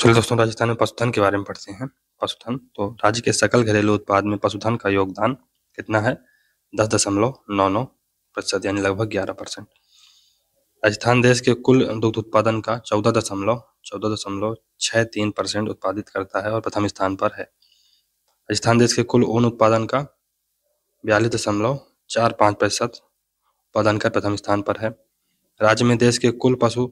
चलिए दोस्तों राजस्थान में पशुधन के बारे में पढ़ते हैं पशुधन तो राज्य के सकल घरेलू उत्पाद में पशुधन का योगदान कितना है दस दशमलव नौ नौ प्रतिशत यानी लगभग ग्यारह परसेंट राजस्थान देश के कुल दुग्ध उत्पादन का चौदह दशमलव चौदह दशमलव छः तीन परसेंट उत्पादित करता है और प्रथम स्थान पर है राजस्थान देश के कुल ऊन उत्पादन का बयालीस दशमलव चार पाँच प्रतिशत उत्पादन का प्रथम स्थान पर है राज्य में देश के कुल पशु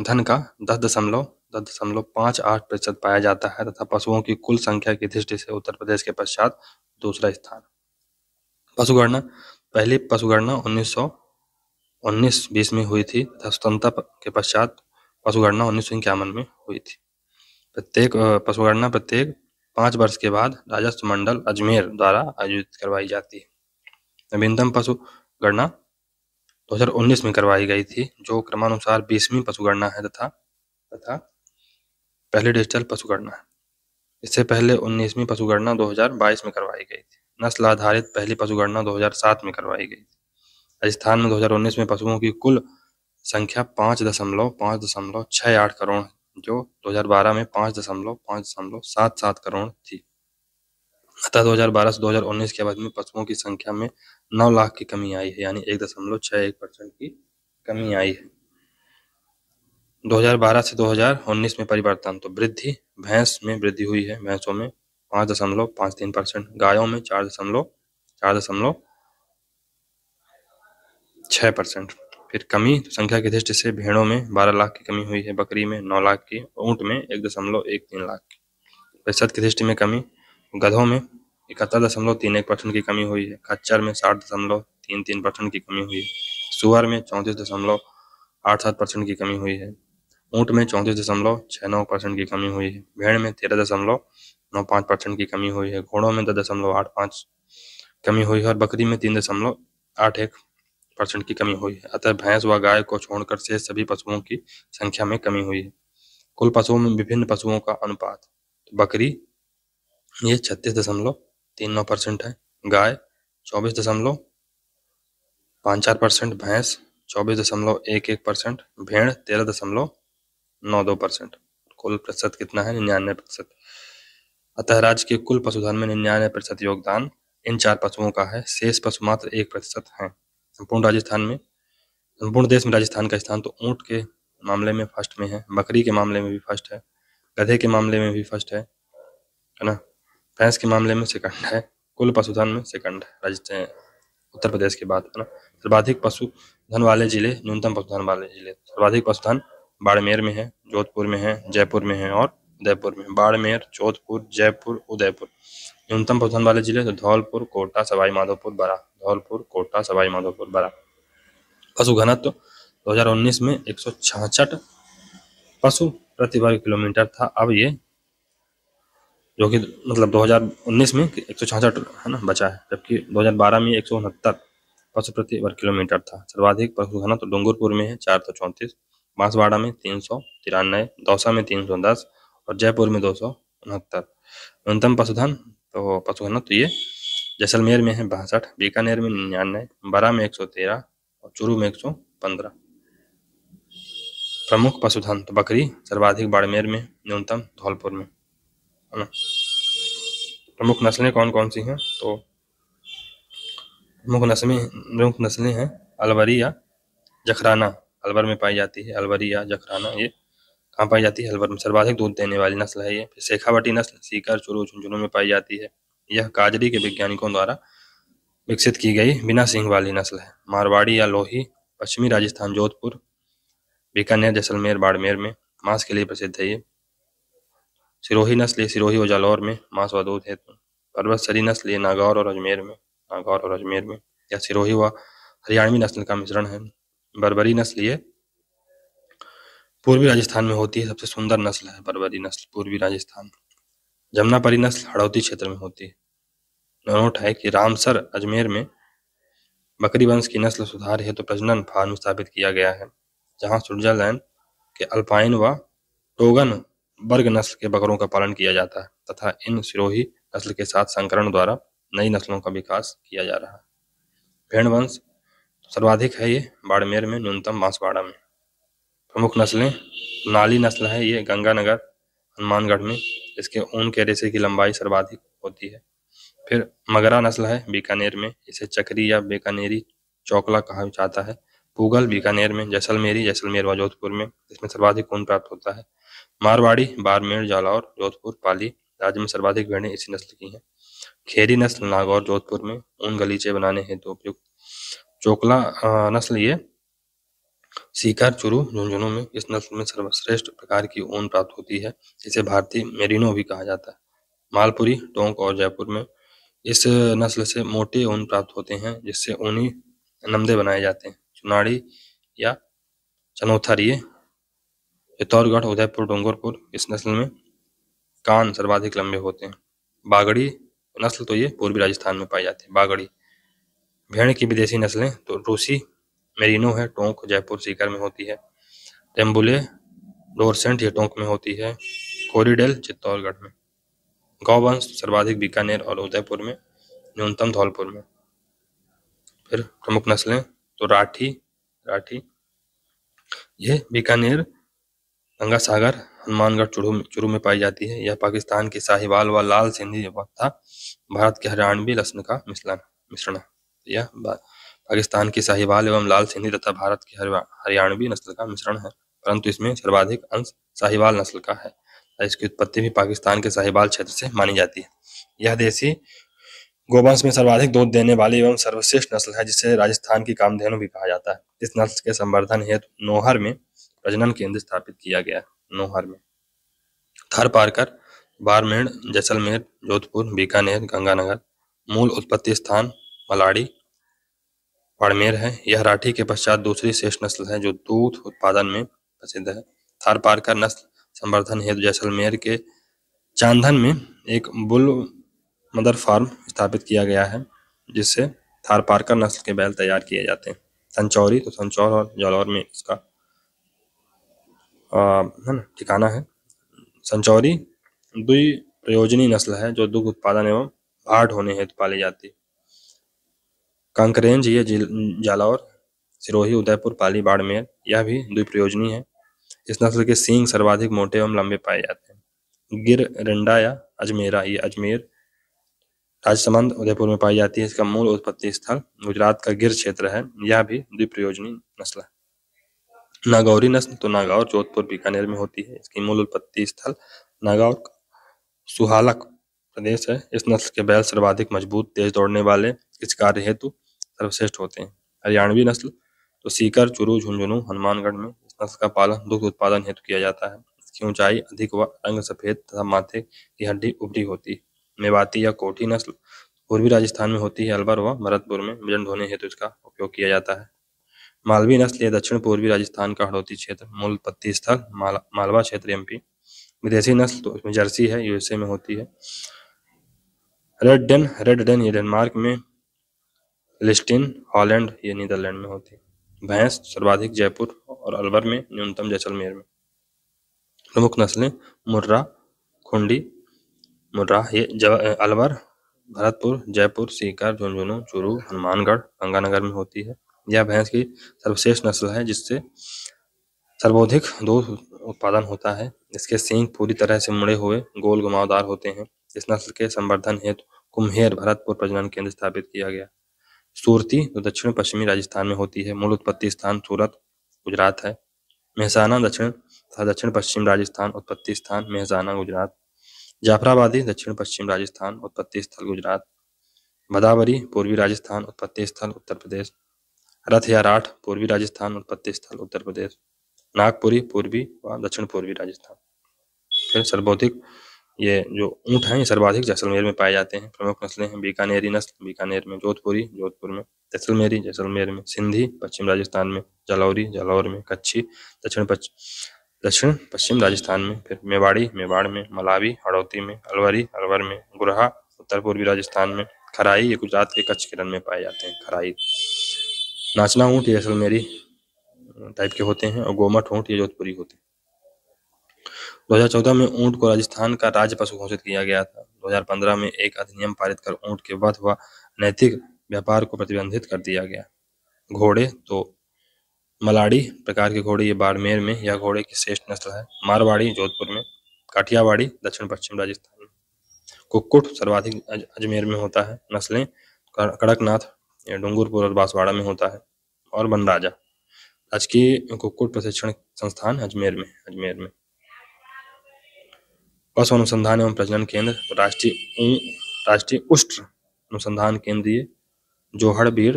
धन का दस दशमलव दस दशमलव पाँच आठ प्रतिशत पाया जाता है तथा पशुओं की कुल संख्या की दृष्टि से उत्तर प्रदेश के पश्चात दूसरा स्थान पशुगणना पहली पशुगणना उन्नीस सौ उन्नीस बीस में हुई थी तथा स्वतंत्रता के पश्चात पशुगणना उन्नीस सौ इक्यावन में हुई थी प्रत्येक पशुगणना प्रत्येक पाँच वर्ष के बाद राजस्व मंडल अजमेर द्वारा आयोजित करवाई जाती है नवीनतम पशु गणना 2019 में करवाई गई थी जो क्रमानुसार बीसवीं पशुगणना है तथा तथा पहली डिजिटल पशुगणना है इससे पहले उन्नीसवीं पशुगणना 2022 में करवाई गई थी नस्ल आधारित पहली पशुगणना 2007 में करवाई गई थी राजस्थान में 2019 में पशुओं की कुल संख्या पाँच दशमलव पाँच दशमलव छः आठ करोड़ जो 2012 में पाँच दशमलव पाँच दशमलव सात सात करोड़ थी अतः 2012 से 2019 के अवधि में पशुओं की संख्या में 9 लाख की कमी आई है यानी एक दशमलव छः एक परसेंट की कमी आई है 2012 से 2019 में परिवर्तन तो वृद्धि भैंस में वृद्धि हुई है भैंसों में पाँच दशमलव पाँच तीन परसेंट गायों में चार दशमलव चार दशमलव छः परसेंट फिर कमी तो संख्या की दृष्टि से भेड़ों में बारह लाख की कमी हुई है बकरी में नौ लाख की ऊँट में एक दशमलव एक तीन लाख की प्रतिशत की दृष्टि में कमी गधों में इकहत्तर दशमलव तीन एक परसेंट की कमी हुई है खच्चर में साठ दशमलव तीन तीन परसेंट की कमी हुई है सुअर में चौंतीस दशमलव आठ सात परसेंट की कमी हुई है ऊँट में चौंतीस दशमलव छः नौ परसेंट की कमी हुई है भेड़ में तेरह दशमलव नौ पाँच परसेंट की कमी हुई है घोड़ों में दस दशमलव आठ पाँच कमी हुई है और बकरी में तीन दशमलव आठ एक परसेंट की कमी हुई है अतः भैंस व गाय को छोड़कर से सभी पशुओं की संख्या में कमी हुई है कुल पशुओं में विभिन्न पशुओं का अनुपात तो बकरी ये छत्तीस दशमलव तीन नौ परसेंट है गाय चौबीस दशमलव पाँच चार परसेंट भैंस चौबीस दशमलव एक एक परसेंट भेड़ तेरह दशमलव नौ दो परसेंट कुल प्रतिशत कितना है निन्यानवे प्रतिशत अतः राज्य के कुल पशुधन में निन्यानवे प्रतिशत योगदान इन चार पशुओं का है शेष पशु मात्र एक प्रतिशत है संपूर्ण राजस्थान में संपूर्ण देश में राजस्थान का स्थान तो ऊँट के मामले में फर्स्ट में है बकरी के मामले में भी फर्स्ट है गधे के मामले में भी फर्स्ट है है ना भैंस के मामले में सेकंड है कुल पशुधन में सेकंड है राजस्थान उत्तर प्रदेश के बाद है ना सर्वाधिक पशुधन वाले जिले न्यूनतम पशुधन वाले जिले सर्वाधिक पशुधन बाड़मेर में है जोधपुर में है जयपुर में है और उदयपुर में बाड़मेर जोधपुर जयपुर उदयपुर न्यूनतम पशुधन वाले जिले तो धौलपुर कोटा सवाई माधोपुर बरा धौलपुर कोटा सवाई माधोपुर बरा पशु घनत्व दो में एक पशु प्रति वर्ग किलोमीटर था अब ये जो कि मतलब 2019 में एक सौ है ना बचा है जबकि 2012 में एक सौ उनहत्तर पशु प्रति वर्ग किलोमीटर था सर्वाधिक पशु घना तो डूंगरपुर में है चार सौ चौंतीस बांसवाड़ा में तीन सौ तिरानवे दौसा में तीन सौ दस और जयपुर में दो सौ उनहत्तर न्यूनतम पशुधन तो पशुघन तो ये जैसलमेर में है बासठ बीकानेर में निन्यानवे बारह में एक सौ तेरह और चूरू में एक सौ पंद्रह प्रमुख पशुधन तो बकरी सर्वाधिक बाड़मेर में न्यूनतम धौलपुर में प्रमुख नस्लें कौन कौन सी हैं तो प्रमुख नस्लें प्रमुख नस्लें हैं अलवरी या जखराना अलवर में पाई जाती है अलवरी या जखराना ये कहाँ पाई जाती है अलवर में सर्वाधिक दूध देने वाली नस्ल है ये फिर शेखावटी नस्ल सीकर चुरू झुंझुनू में पाई जाती है यह काजरी के वैज्ञानिकों द्वारा विकसित की गई बिना सिंह वाली नस्ल है मारवाड़ी या लोही पश्चिमी राजस्थान जोधपुर बीकानेर जैसलमेर बाड़मेर में मांस के लिए प्रसिद्ध है ये सिरोही नस्ल सिरोही और जालौर में मांस व दूध हेतु तो। पर्वतसरी नस्ल नागौर और अजमेर में नागौर और अजमेर में या सिरोही व हरियाणवी नस्ल का मिश्रण है बरबरी नस्ल ये पूर्वी राजस्थान में होती है सबसे सुंदर नस्ल है बरबरी नस्ल पूर्वी राजस्थान जमुना परी नस्ल हड़ौती क्षेत्र में होती है नोट है कि रामसर अजमेर में बकरी वंश की नस्ल सुधार है तो प्रजनन फार्म स्थापित किया गया है जहां स्विट्जरलैंड के अल्पाइन व टोगन वर्ग नस्ल के बकरों का पालन किया जाता है तथा इन सिरोही नस्ल के साथ संकरण द्वारा नई नस्लों का विकास किया जा रहा है भेड़ वंश सर्वाधिक है ये बाड़मेर में न्यूनतम बांसवाड़ा में प्रमुख नस्लें नाली नस्ल है ये गंगानगर हनुमानगढ़ में इसके ऊन के रेसे की लंबाई सर्वाधिक होती है फिर मगरा नस्ल है बीकानेर में इसे चक्री या बीकानेरी चौकला कहा जाता है पूगल बीकानेर में जैसलमेरी जैसलमेर व जोधपुर में इसमें सर्वाधिक ऊन प्राप्त होता है मारवाड़ी बाड़मेर जालौर जोधपुर पाली राज्य में सर्वाधिक भेड़े इसी नस्ल की हैं खेरी नस्ल नागौर जोधपुर में ऊन गलीचे बनाने हेतु उपयुक्त चोकला नस्ल ये सीकर चुरू झुंझुनू में इस नस्ल में सर्वश्रेष्ठ प्रकार की ऊन प्राप्त होती है इसे भारतीय मेरिनो भी कहा जाता है मालपुरी टोंक और जयपुर में इस नस्ल से मोटे ऊन प्राप्त होते हैं जिससे ऊनी नमदे बनाए जाते हैं चुनाड़ी या चनौथारिये चित्तौड़गढ़ उदयपुर डोंगरपुर इस नस्ल में कान सर्वाधिक लंबे होते हैं बागड़ी नस्ल तो ये पूर्वी राजस्थान में पाई जाती है बागड़ी भेड़ की विदेशी नस्लें तो रूसी मेरिनो है टोंक जयपुर सीकर में होती है टेम्बुले डोरसेंट ये टोंक में होती है कोरिडेल चित्तौड़गढ़ में गौवंश सर्वाधिक बीकानेर और उदयपुर में न्यूनतम धौलपुर में फिर प्रमुख नस्लें तो राठी राठी ये बीकानेर गंगा सागर हनुमानगढ़ चुरू में चुरू में पाई जाती है यह पाकिस्तान के साहिवाल व लाल सिंधी तथा भारत के हरियाणवी लसन का मिश्रण मिश्रण यह पाकिस्तान के साहिवाल एवं लाल सिंधी तथा भारत के हरियाणवी नस्ल का मिश्रण है परंतु इसमें सर्वाधिक अंश साहिवाल नस्ल का है इसकी उत्पत्ति भी पाकिस्तान के साहिवाल क्षेत्र से मानी जाती है यह देसी गोवंश में सर्वाधिक दूध देने वाली एवं सर्वश्रेष्ठ नस्ल है जिसे राजस्थान की कामधेनु भी कहा जाता है इस नस्ल के संवर्धन हेतु नोहर में प्रजनन केंद्र स्थापित किया गया नोहर में थर पारकर बारमेर जैसलमेर जोधपुर बीकानेर गंगानगर मूल उत्पत्ति स्थान मलाड़ी बाड़मेर है यह राठी के पश्चात दूसरी श्रेष्ठ नस्ल है जो दूध उत्पादन में प्रसिद्ध है थार पारकर नस्ल संवर्धन हेतु जैसलमेर के चांदन में एक बुल मदर फार्म स्थापित किया गया है जिससे थार पारकर नस्ल के बैल तैयार किए जाते हैं संचौरी तो संचौर और जालौर में इसका है ना ठिकाना है संचौरी दुई प्रयोजनी नस्ल है जो दुग्ध उत्पादन एवं भाट होने हेतु पाली जाती कंकरेंज ये जालौर सिरोही उदयपुर पाली बाड़मेर यह भी प्रयोजनी है इस नस्ल के सींग सर्वाधिक मोटे एवं लंबे पाए जाते हैं गिर रिंडा या अजमेरा ये अजमेर राजसमंद उदयपुर में पाई जाती है इसका मूल उत्पत्ति स्थल गुजरात का गिर क्षेत्र है यह भी द्विप्रयोजनी नस्ल है नागौरी नस्ल तो नागौर जोधपुर बीकानेर में होती है इसकी मूल उत्पत्ति स्थल नागौर सुहालक प्रदेश है इस नस्ल के बैल सर्वाधिक मजबूत तेज दौड़ने वाले इस कार्य हेतु सर्वश्रेष्ठ होते हैं हरियाणवी नस्ल तो सीकर चुरू झुंझुनू हनुमानगढ़ में इस नस्ल का पालन दुग्ध उत्पादन हेतु किया जाता है इसकी ऊंचाई अधिक व रंग सफेद तथा माथे की हड्डी उभरी होती है मेवाती या कोठी नस्ल पूर्वी राजस्थान में होती है अलवर व भरतपुर में मिजन ढोने हेतु इसका उपयोग किया जाता है मालवी नस्ल यह दक्षिण पूर्वी राजस्थान का हड़ौती क्षेत्र मूल पत्ति स्थल मालवा क्षेत्र एमपी विदेशी नस्ल तो इसमें जर्सी है यूएसए में होती है रेड डेन रेड डेन ये डेनमार्क में लिस्टिन हॉलैंड ये नीदरलैंड में होती है भैंस सर्वाधिक जयपुर और अलवर में न्यूनतम जैसलमेर में प्रमुख नस्लें मुर्रा खुंडी मुर्रा ये अलवर भरतपुर जयपुर सीकर झुंझुनू चूरू हनुमानगढ़ गंगानगर में होती है यह भैंस की सर्वश्रेष्ठ नस्ल है जिससे सर्वाधिक दूध उत्पादन होता है इसके सींग पूरी तरह से मुड़े हुए गोल घुमावदार होते हैं इस नस्ल के संवर्धन हेतु कुम्हेर भरतपुर प्रजनन केंद्र स्थापित किया गया सूरती जो दक्षिण पश्चिमी राजस्थान में होती है मूल उत्पत्ति स्थान सूरत गुजरात है मेहसाना दक्षिण तथा दक्षिण पश्चिम राजस्थान उत्पत्ति स्थान मेहसाना गुजरात जाफराबादी दक्षिण पश्चिम राजस्थान उत्पत्ति स्थल गुजरात भदावरी पूर्वी राजस्थान उत्पत्ति स्थल उत्तर प्रदेश रथ या राठ पूर्वी राजस्थान और स्थल उत्तर प्रदेश नागपुरी पूर्वी व दक्षिण पूर्वी राजस्थान फिर सर्वाधिक ये जो ऊँट हैं ये सर्वाधिक जैसलमेर में पाए जाते हैं प्रमुख नस्लें हैं बीकानेरी नस्ल बीकानेर में जोधपुरी जोधपुर में जैसलमेरी जैसलमेर में सिंधी पश्चिम राजस्थान में जलौरी जलौर में कच्छी दक्षिण दक्षिण पश्चिम राजस्थान में फिर मेवाड़ी मेवाड़ में मलावी हड़ौती में अलवरी अलवर में गुरहा उत्तर पूर्वी राजस्थान में खराई ये गुजरात के कच्छ किरण में पाए जाते हैं खराई नाचना ऊँट ये मेरी टाइप के होते हैं और गोमठ ऊँट ये जोधपुरी होते हैं 2014 में ऊँट को राजस्थान का राज्य पशु घोषित किया गया था 2015 में एक अधिनियम पारित कर ऊँट के वध व नैतिक व्यापार को प्रतिबंधित कर दिया गया घोड़े तो मलाड़ी प्रकार के घोड़े ये बाड़मेर में यह घोड़े की श्रेष्ठ नस्ल है मारवाड़ी जोधपुर में काठियावाड़ी दक्षिण पश्चिम राजस्थान में कुक्कुट सर्वाधिक अजमेर में होता है नस्लें कड़कनाथ डूंगरपुर और बांसवाड़ा में होता है और बनराजा राजकीय कुक्कुट प्रशिक्षण संस्थान अजमेर में अजमेर में पशु अनुसंधान एवं प्रजनन केंद्र राष्ट्रीय राष्ट्रीय उष्ट अनुसंधान केंद्रीय जोहड़ बीड़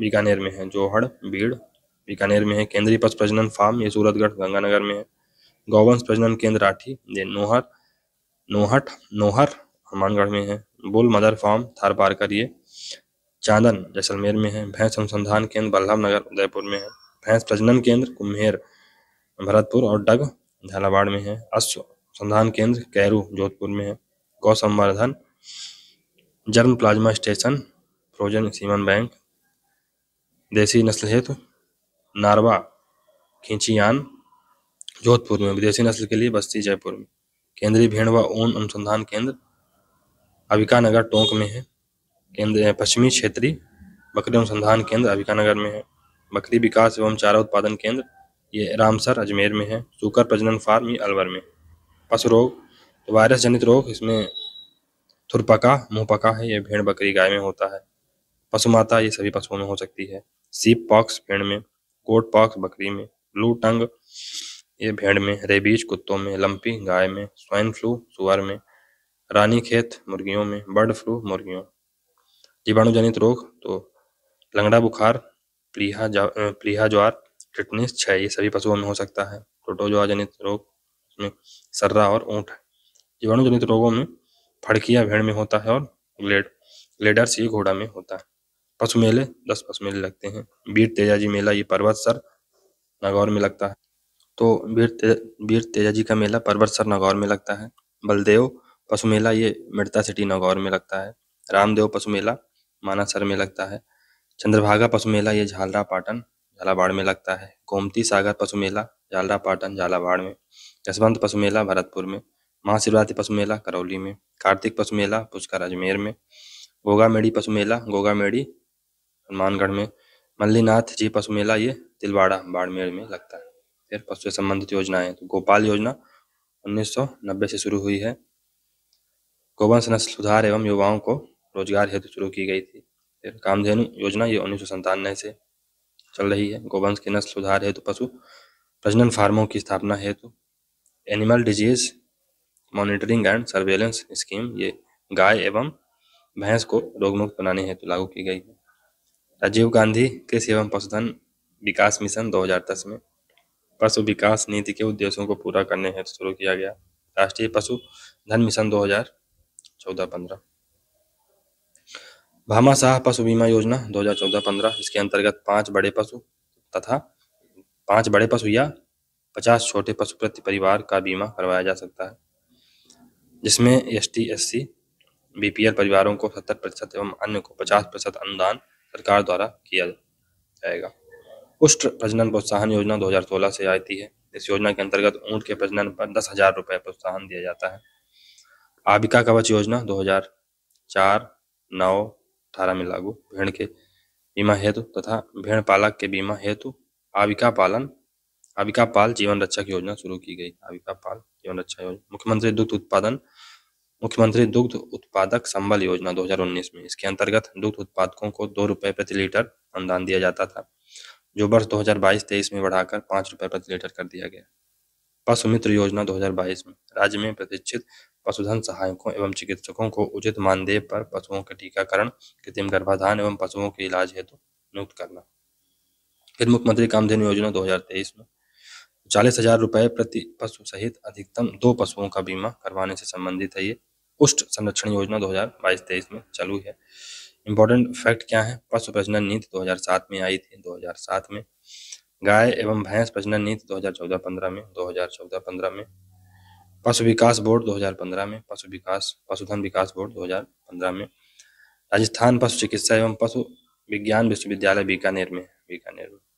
बीकानेर में है जोहड़ बीड़ बीकानेर में है केंद्रीय पशु प्रजनन फार्म ये सूरतगढ़ गंगानगर में है गौवंश प्रजनन केंद्र राठी ये नोहर नोहट नोहर हनुमानगढ़ में है बुल मदर फार्म थारपारकर ये चांदन जैसलमेर में है भैंस अनुसंधान केंद्र बल्लभ नगर उदयपुर में है भैंस प्रजनन केंद्र कुम्हेर भरतपुर और डग झालावाड़ में है अश्व अनुसंधान केंद्र कैरू जोधपुर में है गौ संवर्धन germ plasma station frozen semen bank देसी नस्ल हेतु नारवा खींचियान जोधपुर में विदेशी नस्ल के लिए बस्ती जयपुर में केंद्रीय भेड़ व ऊन अनुसंधान केंद्र अविका नगर टोंक में है केंद्र है पश्चिमी क्षेत्रीय बकरी अनुसंधान केंद्र अभिकानगर में है बकरी विकास एवं चारा उत्पादन केंद्र ये रामसर अजमेर में है सुकर प्रजनन फार्म ये अलवर में पशु रोग तो वायरस जनित रोग इसमें थुरपका मुंहपका है ये भेड़ बकरी गाय में होता है पशु माता ये सभी पशुओं में हो सकती है सीप पॉक्स भेड़ में कोट पॉक्स बकरी में ब्लू टंग ये भेड़ में रेबीज कुत्तों में लंपी गाय में स्वाइन फ्लू सुअर में रानी खेत मुर्गियों में बर्ड फ्लू मुर्गियों जीवाणु जनित रोग तो लंगड़ा बुखार प्लीहा जा प्लीहा ज्वार टिटनेस छह ये सभी पशुओं में हो सकता है प्रोटोजोआ जनित रोग में सर्रा और ऊँट जीवाणु जनित रोगों में फड़किया भेड़ में होता है और ग्लेड ग्लेडर्स ये घोड़ा में होता है पशु मेले दस पशु मेले लगते हैं वीर तेजाजी मेला ये पर्वत सर नागौर में लगता है तो वीर ते, वीर तेजाजी का मेला पर्वत सर नागौर में लगता है बलदेव पशु मेला ये मिर्ता सिटी नागौर में लगता है रामदेव पशु मेला मानासर में लगता है चंद्रभागा पशु मेला ये झालरा पाटन झालावाड़ में लगता है गोमती सागर पशु मेला झालरा पाटन झालावाड़ में यशवंत पशु मेला भरतपुर में महाशिवरात्रि पशु मेला करौली में कार्तिक पशु मेला पुष्कर अजमेर में गोगा मेडी पशु मेला गोगा मेडी हनुमानगढ़ में मल्लीनाथ जी पशु मेला ये तिलवाड़ा बाड़मेर में लगता है फिर पशु से संबंधित योजनाएं तो गोपाल योजना 1990 से शुरू हुई है गोवंश नस्ल सुधार एवं युवाओं को रोजगार हेतु शुरू की गई थी फिर कामधेनु योजना ये उन्नीस से चल रही है गोवंश की नस्ल सुधार हेतु पशु प्रजनन फार्मों की स्थापना हेतु animal disease monitoring and surveillance scheme ये गाय एवं भैंस को रोगमुक्त बनाने हेतु लागू की गई है राजीव गांधी कृषि एवं पशुधन विकास मिशन 2010 में पशु विकास नीति के उद्देश्यों को पूरा करने हेतु शुरू किया गया राष्ट्रीय पशु धन मिशन 2014-15 भामाशाह पशु बीमा योजना 2014-15 इसके अंतर्गत पांच बड़े पशु तथा पांच बड़े पशु या पचास छोटे पशु प्रति परिवार का बीमा करवाया जा सकता है जिसमें S T S C L परिवारों को सत्तर प्रतिशत एवं अन्य को पचास प्रतिशत अनुदान सरकार द्वारा किया जाएगा उष्ट प्रजनन प्रोत्साहन योजना 2016 से आती है इस योजना के अंतर्गत ऊँट के प्रजनन पर दस हजार रुपये प्रोत्साहन दिया जाता है आबिका कवच योजना 2004 नौ अठारह में लागू भेड़ के बीमा हेतु तथा भेड़ पालक के बीमा हेतु आविका पालन आविका पाल जीवन रक्षक योजना शुरू की गई आविका पाल जीवन रक्षा योजना मुख्यमंत्री दुग्ध उत्पादन मुख्यमंत्री दुग्ध उत्पादक संबल योजना 2019 में इसके अंतर्गत दुग्ध उत्पादकों को दो रुपये प्रति लीटर अनुदान दिया जाता था जो वर्ष 2022-23 में बढ़ाकर पाँच रुपये प्रति लीटर कर दिया गया पशु मित्र योजना 2022 में राज्य में प्रतिष्ठित पशुधन सहायकों एवं चिकित्सकों को उचित मानदेय पर पशुओं का टीकाकरण कृत्रिम गर्भाधान एवं पशुओं के इलाज हेतु नियुक्त करना फिर मुख्यमंत्री कामधेनु योजना 2023 में चालीस हजार रुपये प्रति पशु सहित अधिकतम दो पशुओं का बीमा करवाने से संबंधित है ये उष्ट संरक्षण योजना 2022-23 में चालू है इम्पोर्टेंट फैक्ट क्या है पशु प्रजनन नीति 2007 में आई थी 2007 में गाय एवं भैंस प्रजनन नीति 2014-15 में 2014-15 में पशु विकास बोर्ड 2015 में पशु विकास पशुधन विकास बोर्ड 2015 में राजस्थान पशु चिकित्सा एवं पशु विज्ञान विश्वविद्यालय बीकानेर में बीकानेर में